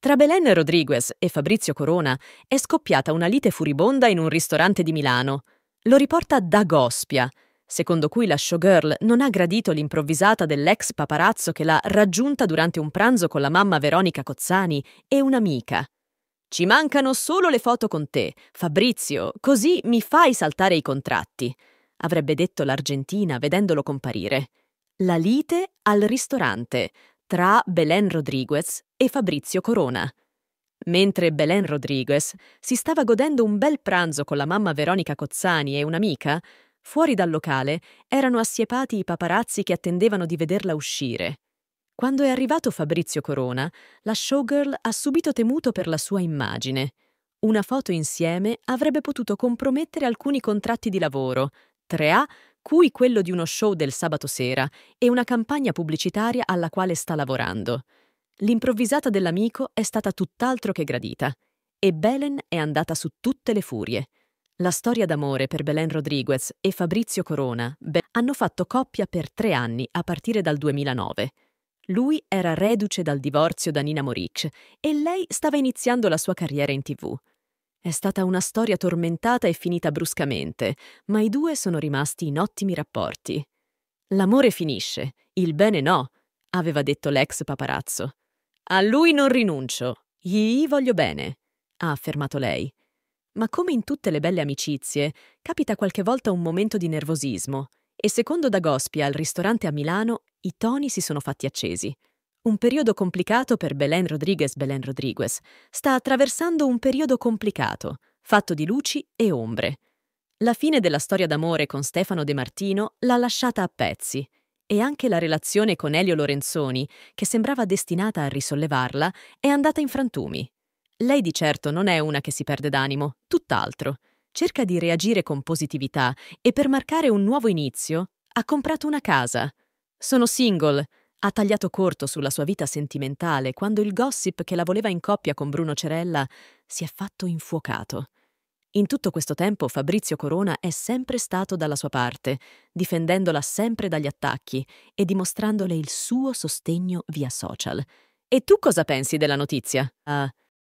Tra Belen Rodriguez e Fabrizio Corona è scoppiata una lite furibonda in un ristorante di Milano. Lo riporta Da Gospia, secondo cui la showgirl non ha gradito l'improvvisata dell'ex paparazzo che l'ha raggiunta durante un pranzo con la mamma Veronica Cozzani e un'amica. Ci mancano solo le foto con te, Fabrizio, così mi fai saltare i contratti, avrebbe detto l'Argentina vedendolo comparire. La lite al ristorante, tra Belen Rodriguez e Fabrizio Corona. Mentre Belen Rodriguez si stava godendo un bel pranzo con la mamma Veronica Cozzani e un'amica, fuori dal locale erano assiepati i paparazzi che attendevano di vederla uscire. Quando è arrivato Fabrizio Corona, la showgirl ha subito temuto per la sua immagine. Una foto insieme avrebbe potuto compromettere alcuni contratti di lavoro, 3A cui quello di uno show del sabato sera e una campagna pubblicitaria alla quale sta lavorando. L'improvvisata dell'amico è stata tutt'altro che gradita e Belen è andata su tutte le furie. La storia d'amore per Belen Rodriguez e Fabrizio Corona Be hanno fatto coppia per tre anni a partire dal 2009. Lui era reduce dal divorzio da Nina Moric e lei stava iniziando la sua carriera in tv. È stata una storia tormentata e finita bruscamente, ma i due sono rimasti in ottimi rapporti. L'amore finisce, il bene no, aveva detto l'ex paparazzo. A lui non rinuncio, gli voglio bene, ha affermato lei. Ma come in tutte le belle amicizie, capita qualche volta un momento di nervosismo e secondo Dagospia al ristorante a Milano i toni si sono fatti accesi. Un periodo complicato per Belen Rodriguez Belen Rodriguez. Sta attraversando un periodo complicato, fatto di luci e ombre. La fine della storia d'amore con Stefano De Martino l'ha lasciata a pezzi e anche la relazione con Elio Lorenzoni, che sembrava destinata a risollevarla, è andata in frantumi. Lei di certo non è una che si perde d'animo, tutt'altro. Cerca di reagire con positività e per marcare un nuovo inizio ha comprato una casa. Sono single, ha tagliato corto sulla sua vita sentimentale quando il gossip che la voleva in coppia con Bruno Cerella si è fatto infuocato. In tutto questo tempo Fabrizio Corona è sempre stato dalla sua parte, difendendola sempre dagli attacchi e dimostrandole il suo sostegno via social. E tu cosa pensi della notizia? Uh,